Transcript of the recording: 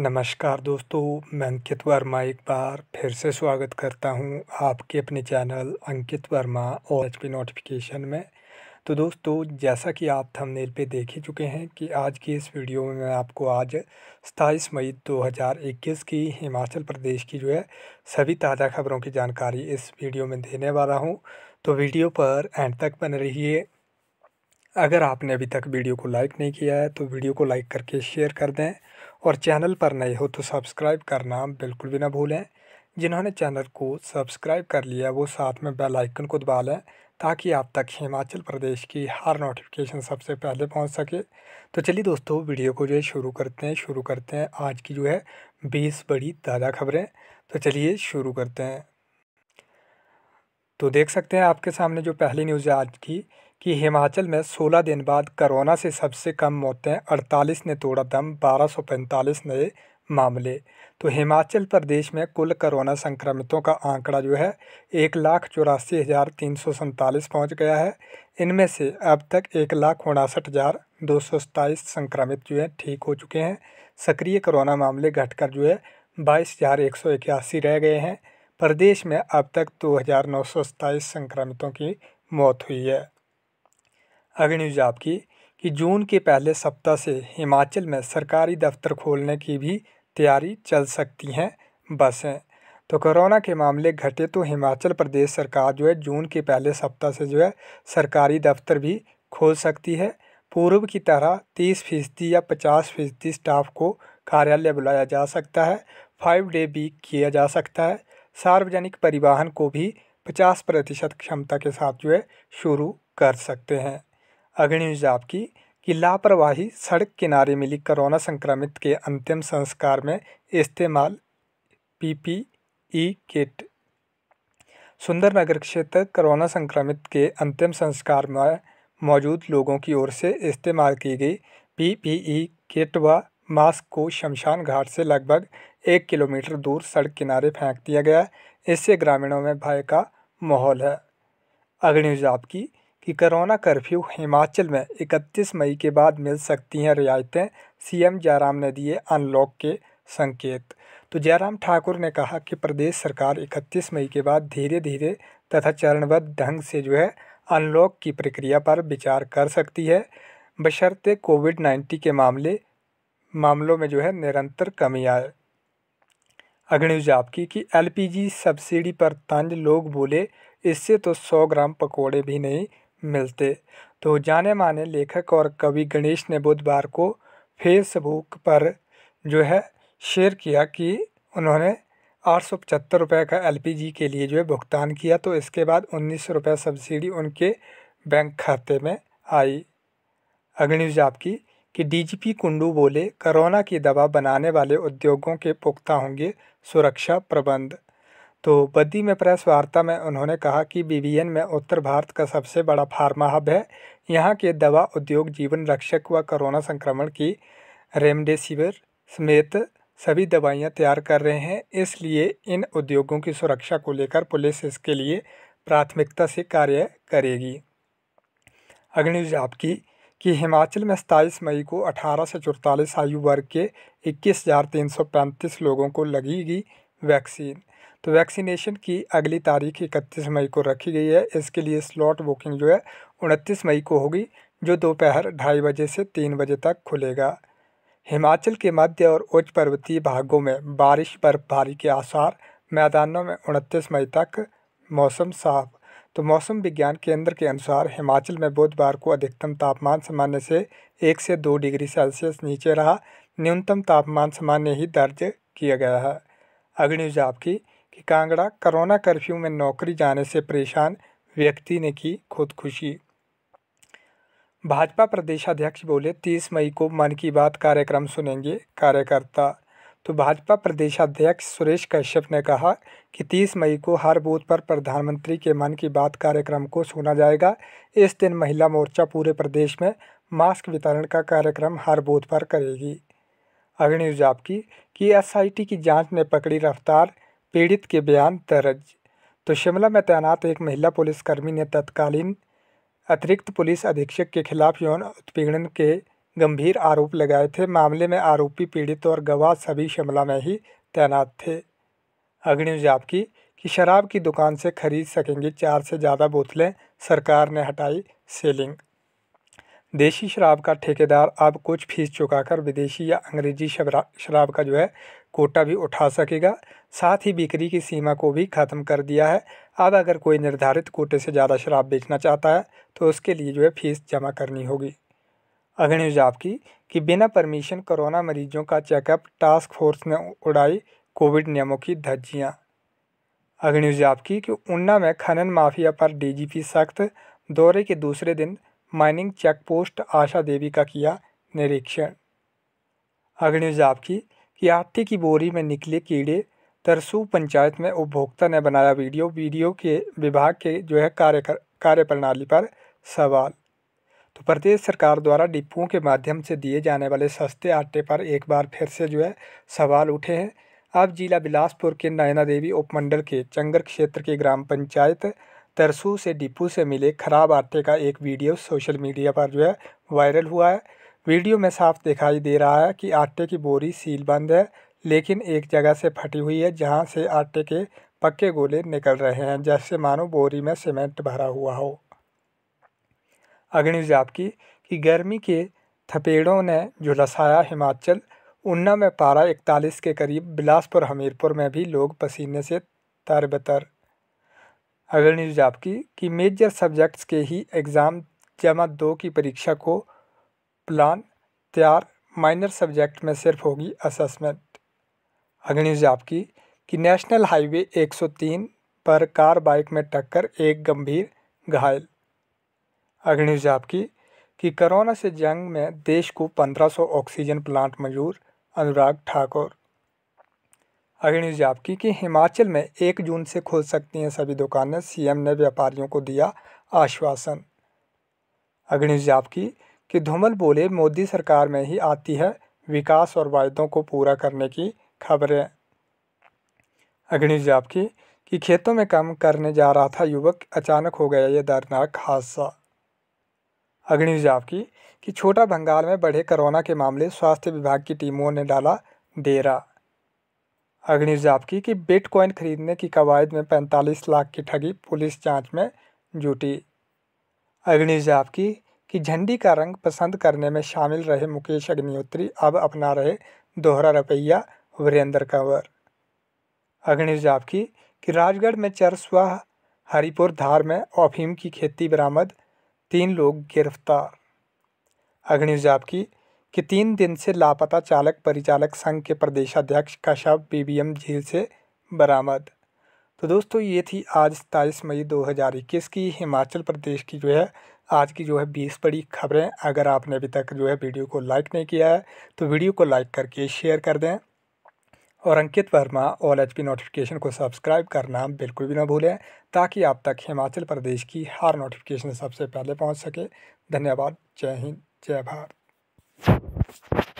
नमस्कार दोस्तों मैं अंकित वर्मा एक बार फिर से स्वागत करता हूं आपके अपने चैनल अंकित वर्मा और एच नोटिफिकेशन में तो दोस्तों जैसा कि आप थंबनेल पे देख ही चुके हैं कि आज की इस वीडियो में मैं आपको आज सताईस मई 2021 की हिमाचल प्रदेश की जो है सभी ताज़ा खबरों की जानकारी इस वीडियो में देने वाला हूँ तो वीडियो पर एंड तक बने रहिए अगर आपने अभी तक वीडियो को लाइक नहीं किया है तो वीडियो को लाइक करके शेयर कर दें और चैनल पर नए हो तो सब्सक्राइब करना बिल्कुल भी ना भूलें जिन्होंने चैनल को सब्सक्राइब कर लिया वो साथ में बेल आइकन को दबा लें ताकि आप तक हिमाचल प्रदेश की हर नोटिफिकेशन सबसे पहले पहुंच सके तो चलिए दोस्तों वीडियो को जो है शुरू करते हैं शुरू करते हैं आज की जो है बीस बड़ी ताज़ा खबरें तो चलिए शुरू करते हैं तो देख सकते हैं आपके सामने जो पहली न्यूज़ है आज की कि हिमाचल में 16 दिन बाद कोरोना से सबसे कम मौतें 48 ने तोड़ा दम 1245 नए मामले तो हिमाचल प्रदेश में कुल कोरोना संक्रमितों का आंकड़ा जो है एक लाख चौरासी हज़ार तीन सौ सैंतालीस पहुँच गया है इनमें से अब तक एक लाख उनासठ हज़ार दो सौ सताईस संक्रमित जो है ठीक हो चुके हैं सक्रिय कोरोना मामले घटकर जो है बाईस हज़ार एक सौ इक्यासी रह गए हैं प्रदेश में अब तक दो हज़ार नौ सौ सताईस संक्रमितों की मौत हुई है अग्नि न्यूज आपकी कि जून के पहले सप्ताह से हिमाचल में सरकारी दफ्तर खोलने की भी तैयारी चल सकती हैं बसें तो कोरोना के मामले घटे तो हिमाचल प्रदेश सरकार जो है जून के पहले सप्ताह से जो है सरकारी दफ्तर भी खोल सकती है पूर्व की तरह तीस फीसदी या पचास फीसदी स्टाफ को कार्यालय बुलाया जा सकता है फाइव डे वीक किया जा सकता है सार्वजनिक परिवहन को भी पचास प्रतिशत क्षमता के साथ जो है शुरू कर सकते हैं अग्निवीज आपकी कि लापरवाही सड़क किनारे मिली कोरोना संक्रमित के अंतिम संस्कार में इस्तेमाल पीपीई किट सुंदरनगर क्षेत्र कोरोना संक्रमित के अंतिम संस्कार में मौजूद लोगों की ओर से इस्तेमाल की गई पीपीई किट व मास्क को शमशान घाट से लगभग एक किलोमीटर दूर सड़क किनारे फेंक दिया गया इससे ग्रामीणों में भय का माहौल है अग्निजाप की कि कोरोना कर्फ्यू हिमाचल में 31 मई के बाद मिल सकती हैं रियायतें सीएम जयराम ने दिए अनलॉक के संकेत तो जयराम ठाकुर ने कहा कि प्रदेश सरकार 31 मई के बाद धीरे धीरे तथा चरणबद्ध ढंग से जो है अनलॉक की प्रक्रिया पर विचार कर सकती है बशर्ते कोविड नाइन्टीन के मामले मामलों में जो है निरंतर कमी आए अग्निज आपकी कि एलपीजी सब्सिडी पर तंज लोग बोले इससे तो सौ ग्राम पकोड़े भी नहीं मिलते तो जाने माने लेखक और कवि गणेश ने बुधवार को फेसबुक पर जो है शेयर किया कि उन्होंने आठ सौ पचहत्तर रुपये का जी के लिए जो है भुगतान किया तो इसके बाद उन्नीस सौ रुपये सब्सिडी उनके बैंक खाते में आई न्यूज आपकी कि डीजीपी कुंडू बोले कोरोना की दवा बनाने वाले उद्योगों के पुख्ता होंगे सुरक्षा प्रबंध तो बद्दी में प्रेस वार्ता में उन्होंने कहा कि बीवीएन में उत्तर भारत का सबसे बड़ा फार्मा हब है यहाँ के दवा उद्योग जीवन रक्षक व कोरोना संक्रमण की रेमडेसिविर समेत सभी दवाइयाँ तैयार कर रहे हैं इसलिए इन उद्योगों की सुरक्षा को लेकर पुलिस इसके लिए प्राथमिकता से कार्य करेगी अग्निज आपकी कि हिमाचल में सताईस मई को 18 से चौतालीस आयु वर्ग के इक्कीस लोगों को लगेगी वैक्सीन तो वैक्सीनेशन की अगली तारीख इकतीस मई को रखी गई है इसके लिए स्लॉट बुकिंग जो है उनतीस मई को होगी जो दोपहर ढाई बजे से तीन बजे तक खुलेगा हिमाचल के मध्य और उच्च पर्वतीय भागों में बारिश बर्फबारी के आसार मैदानों में उनतीस मई तक मौसम साफ तो मौसम विज्ञान केंद्र के अनुसार हिमाचल में बुधवार को अधिकतम तापमान सामान्य से एक से दो डिग्री सेल्सियस नीचे रहा न्यूनतम तापमान सामान्य ही दर्ज किया गया है अग्नि न्यूज आपकी कि कांगड़ा कोरोना कर्फ्यू में नौकरी जाने से परेशान व्यक्ति ने की खुदकुशी भाजपा प्रदेशाध्यक्ष बोले तीस मई को मन की बात कार्यक्रम सुनेंगे कार्यकर्ता तो भाजपा प्रदेशाध्यक्ष सुरेश कश्यप ने कहा कि 30 मई को हर बूथ पर प्रधानमंत्री के मन की बात कार्यक्रम को सुना जाएगा इस दिन महिला मोर्चा पूरे प्रदेश में मास्क वितरण का कार्यक्रम हर बूथ पर करेगी अग्नि न्यूज आपकी कि की जांच ने पकड़ी रफ्तार पीड़ित के बयान दर्ज तो शिमला में तैनात एक महिला पुलिसकर्मी ने तत्कालीन अतिरिक्त पुलिस अधीक्षक के खिलाफ यौन उत्पीड़न के गंभीर आरोप लगाए थे मामले में आरोपी पीड़ित और गवाह सभी शिमला में ही तैनात थे अग्निज आपकी कि शराब की दुकान से खरीद सकेंगे चार से ज़्यादा बोतलें सरकार ने हटाई सेलिंग देशी शराब का ठेकेदार अब कुछ फीस चुकाकर विदेशी या अंग्रेजी शराब का जो है कोटा भी उठा सकेगा साथ ही बिक्री की सीमा को भी ख़त्म कर दिया है अब अगर कोई निर्धारित कोटे से ज़्यादा शराब बेचना चाहता है तो उसके लिए जो है फीस जमा करनी होगी अगली न्यूज आपकी कि बिना परमिशन कोरोना मरीजों का चेकअप टास्क फोर्स ने उड़ाई कोविड नियमों की धज्जियाँ अगली न्यूज आपकी कि ऊना में खनन माफिया पर डीजीपी सख्त दौरे के दूसरे दिन mining check post Asha Devi का किया निरीक्षण अगली न्यूज आपकी कि आटे की बोरी में निकले कीड़े तरसू पंचायत में उपभोक्ता ने बनाया वीडियो वीडियो के विभाग के जो है कार्य कार्य प्रणाली पर सवाल तो प्रदेश सरकार द्वारा डिपुओं के माध्यम से दिए जाने वाले सस्ते आटे पर एक बार फिर से जो है सवाल उठे हैं अब जिला बिलासपुर के नयना देवी उपमंडल के चंगर क्षेत्र के ग्राम पंचायत तरसू से डिपू से मिले खराब आटे का एक वीडियो सोशल मीडिया पर जो है वायरल हुआ है वीडियो में साफ दिखाई दे रहा है कि आटे की बोरी सील बंद है लेकिन एक जगह से फटी हुई है जहां से आटे के पक्के गोले निकल रहे हैं जैसे मानो बोरी में सीमेंट भरा हुआ हो अग्निज आपकी कि गर्मी के थपेड़ों ने झुलसाया हिमाचल ऊना में पारा इकतालीस के करीब बिलासपुर हमीरपुर में भी लोग पसीने से तर बतर अगर न्यूज आपकी कि मेजर सब्जेक्ट्स के ही एग्ज़ाम जमा दो की परीक्षा को प्लान तैयार माइनर सब्जेक्ट में सिर्फ होगी असेसमेंट अगली न्यूज़ आपकी कि नेशनल हाईवे 103 पर कार बाइक में टक्कर एक गंभीर घायल अगली न्यूज़ आपकी कि कोरोना से जंग में देश को 1500 ऑक्सीजन प्लांट मंजूर अनुराग ठाकुर अगली न्यूज़ आपकी कि हिमाचल में एक जून से खोल सकती हैं सभी दुकानें सीएम ने व्यापारियों को दिया आश्वासन अगली न्यूज़ आपकी कि धूमल बोले मोदी सरकार में ही आती है विकास और वायदों को पूरा करने की खबरें अग्निजाप की कि खेतों में काम करने जा रहा था युवक अचानक हो गया यह दर्दनाक हादसा अग्निजाप की कि छोटा बंगाल में बढ़े कोरोना के मामले स्वास्थ्य विभाग की टीमों ने डाला देरा अग्निजाप की कि बिटकॉइन खरीदने की कवायद में 45 लाख की ठगी पुलिस जांच में जुटी अग्निजाप की कि झंडी का रंग पसंद करने में शामिल रहे मुकेश अग्निहोत्री अब अपना रहे दोहरा रुपया वीरेंद्र कंवर अग्निश जापकी कि राजगढ़ में चरसवा हरिपुर धार में अफीम की खेती बरामद तीन लोग गिरफ्तार अग्निश जापकी कि तीन दिन से लापता चालक परिचालक संघ के प्रदेशाध्यक्ष का शव बीबीएम झील से बरामद तो दोस्तों ये थी आज सताईस मई 2021 की हिमाचल प्रदेश की जो है आज की जो है बीस बड़ी खबरें अगर आपने अभी तक जो है वीडियो को लाइक नहीं किया है तो वीडियो को लाइक करके शेयर कर दें और Ankit Verma all H P notification को सब्सक्राइब करना बिल्कुल भी ना भूलें ताकि आप तक हिमाचल प्रदेश की हर नोटिफिकेशन सबसे पहले पहुँच सके धन्यवाद जय हिंद जय भारत